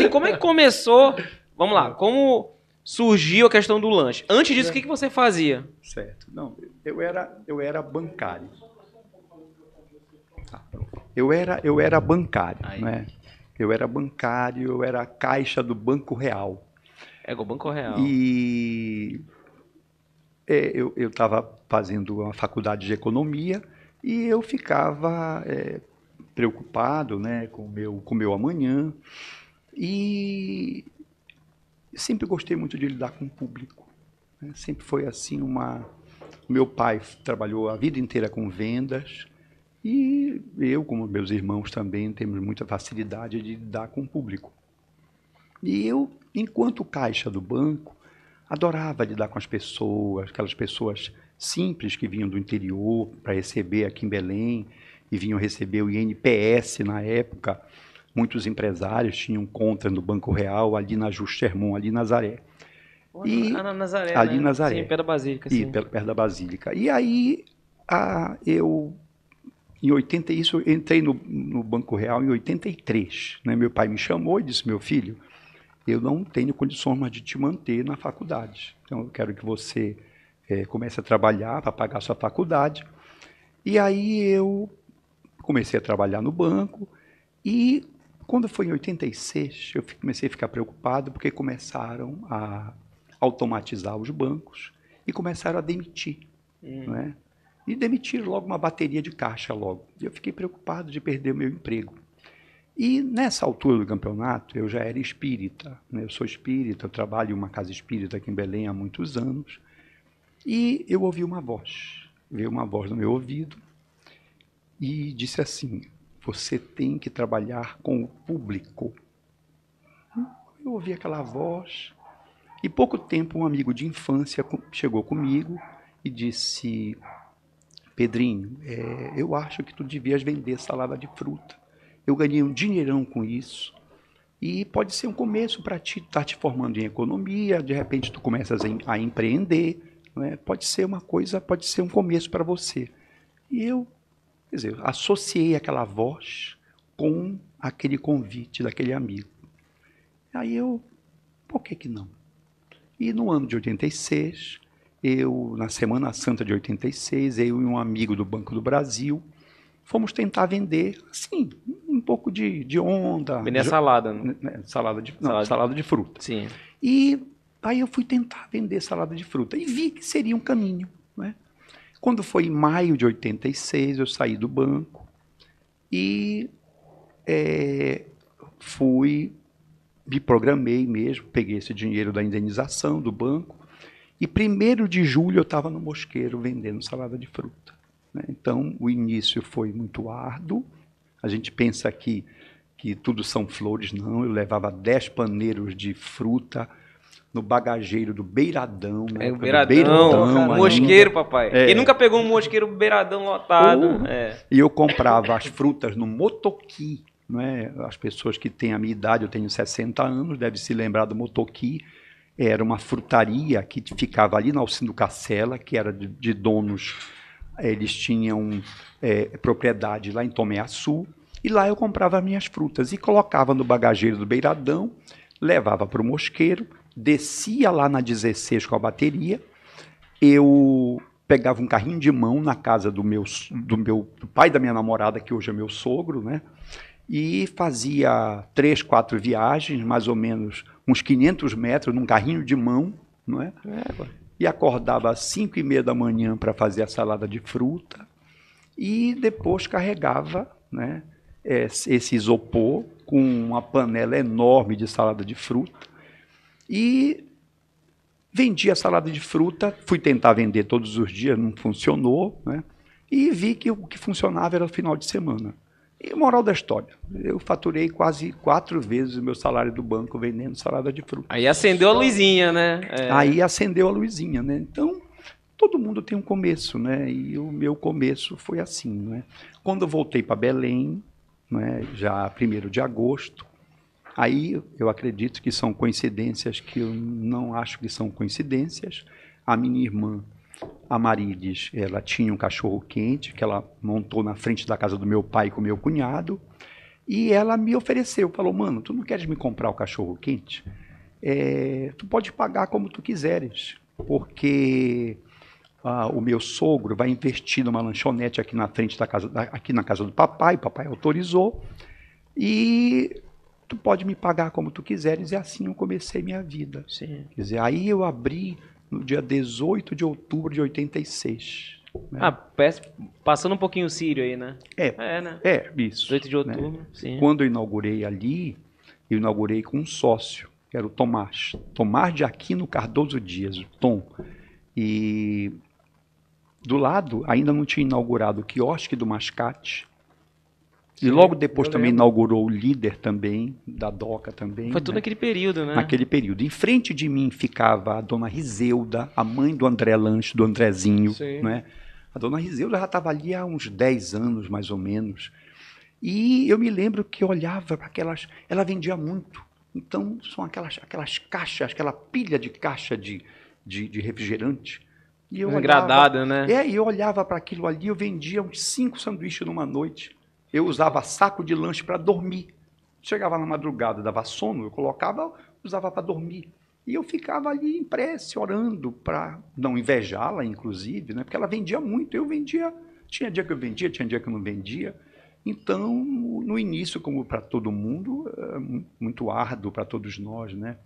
assim, como é que começou? Vamos lá, como surgiu a questão do lanche? Antes disso, o que, que você fazia? Certo. Não, eu era, eu era bancário. Tá, eu era, eu era bancário, Aí. né? Eu era bancário, eu era caixa do Banco Real. É, o Banco Real. E é, eu estava fazendo uma faculdade de economia e eu ficava é, preocupado né, com meu, o com meu amanhã. E sempre gostei muito de lidar com o público. Né? Sempre foi assim uma. Meu pai trabalhou a vida inteira com vendas e eu, como meus irmãos também, temos muita facilidade de lidar com o público. E eu, enquanto caixa do banco, adorava lidar com as pessoas, aquelas pessoas simples que vinham do interior para receber aqui em Belém e vinham receber o INPS na época Muitos empresários tinham conta no Banco Real, ali na Justermon, ali na Nazaré. E, ah, na Nazaré, ali né? Nazaré. Sim, perto da Basílica. Sim. E perto da Basílica. E aí a, eu, em 80, isso, eu entrei no, no Banco Real em 83. Né? Meu pai me chamou e disse, meu filho, eu não tenho condições mais de te manter na faculdade. Então, eu quero que você é, comece a trabalhar para pagar a sua faculdade. E aí eu comecei a trabalhar no banco e quando foi em 86, eu comecei a ficar preocupado porque começaram a automatizar os bancos e começaram a demitir, hum. não é? E demitiram logo uma bateria de caixa logo. E eu fiquei preocupado de perder o meu emprego. E nessa altura do campeonato, eu já era espírita. Né? Eu sou espírita, eu trabalho em uma casa espírita aqui em Belém há muitos anos. E eu ouvi uma voz, veio uma voz no meu ouvido e disse assim: você tem que trabalhar com o público. Eu ouvi aquela voz. E pouco tempo, um amigo de infância chegou comigo e disse: Pedrinho, é, eu acho que tu devias vender salada de fruta. Eu ganhei um dinheirão com isso. E pode ser um começo para ti, tu tá te formando em economia, de repente tu começas a empreender. Né? Pode ser uma coisa, pode ser um começo para você. E eu Quer dizer, associei aquela voz com aquele convite daquele amigo. Aí eu, por que que não? E no ano de 86, eu, na Semana Santa de 86, eu e um amigo do Banco do Brasil, fomos tentar vender, assim, um pouco de, de onda. Vender salada, né? Né, né? Salada de, não, salada. salada de fruta. Sim. E aí eu fui tentar vender salada de fruta e vi que seria um caminho, né? Quando foi em maio de 86, eu saí do banco e é, fui, me programei mesmo, peguei esse dinheiro da indenização do banco e primeiro de julho eu estava no mosqueiro vendendo salada de fruta. Né? Então o início foi muito árduo. A gente pensa que que tudo são flores, não. Eu levava dez paneiros de fruta no bagageiro do Beiradão. É, o Beiradão, beiradão mosqueiro, papai. É. Quem nunca pegou um mosqueiro Beiradão lotado? Né? é. E eu comprava as frutas no motoqui. Né? As pessoas que têm a minha idade, eu tenho 60 anos, devem se lembrar do motoqui. Era uma frutaria que ficava ali na Alcindo Cacela, que era de, de donos... Eh, eles tinham é, propriedade lá em Tomeaçu. E lá eu comprava minhas frutas e colocava no bagageiro do Beiradão, levava para o mosqueiro descia lá na 16 com a bateria, eu pegava um carrinho de mão na casa do meu, do meu do pai da minha namorada, que hoje é meu sogro, né? E fazia três, quatro viagens, mais ou menos uns 500 metros, num carrinho de mão, não é? é e acordava às cinco e meia da manhã para fazer a salada de fruta e depois carregava, né? Eh, esse isopor com uma panela enorme de salada de fruta e vendia salada de fruta, fui tentar vender todos os dias, não funcionou, né? E vi que o que funcionava era o final de semana. E moral da história, eu faturei quase quatro vezes o meu salário do banco vendendo salada de fruta. Aí acendeu a luzinha, né? É. Aí acendeu a luzinha, né? Então, todo mundo tem um começo, né? E o meu começo foi assim, né? Quando eu voltei para Belém, né, já 1 de agosto, Aí eu acredito que são coincidências que eu não acho que são coincidências. A minha irmã, a Marides, ela tinha um cachorro quente que ela montou na frente da casa do meu pai com meu cunhado. E ela me ofereceu, falou, mano, tu não queres me comprar o cachorro quente? É, tu pode pagar como tu quiseres, porque ah, o meu sogro vai investir numa lanchonete aqui na frente da casa, aqui na casa do papai, o papai autorizou, e tu pode me pagar como tu quiseres, e assim eu comecei minha vida. Sim. Quer dizer, aí eu abri no dia 18 de outubro de 86. Né? Ah, passando um pouquinho o Sírio aí, né? É, é, né? é isso. 18 de né? outubro, né? sim. Quando eu inaugurei ali, eu inaugurei com um sócio, que era o Tomás. Tomás de Aquino Cardoso Dias, o Tom. E do lado, ainda não tinha inaugurado o quiosque do Mascate, e logo depois também inaugurou o líder também, da DOCA também. Foi tudo né? naquele período, né? Naquele período. Em frente de mim ficava a dona Rizeuda, a mãe do André Lanche, do Andrezinho. Sim. Né? A dona Rizeuda já estava ali há uns 10 anos, mais ou menos. E eu me lembro que olhava para aquelas. Ela vendia muito. Então, são aquelas, aquelas caixas, aquela pilha de caixa de, de, de refrigerante. E eu Engradada, olhava, né? É, e eu olhava para aquilo ali, eu vendia uns cinco sanduíches numa noite eu usava saco de lanche para dormir. Chegava na madrugada, dava sono, eu colocava, usava para dormir. E eu ficava ali orando para não invejá-la, inclusive, né? porque ela vendia muito. Eu vendia, tinha dia que eu vendia, tinha dia que eu não vendia. Então, no início, como para todo mundo, é muito árduo para todos nós, né?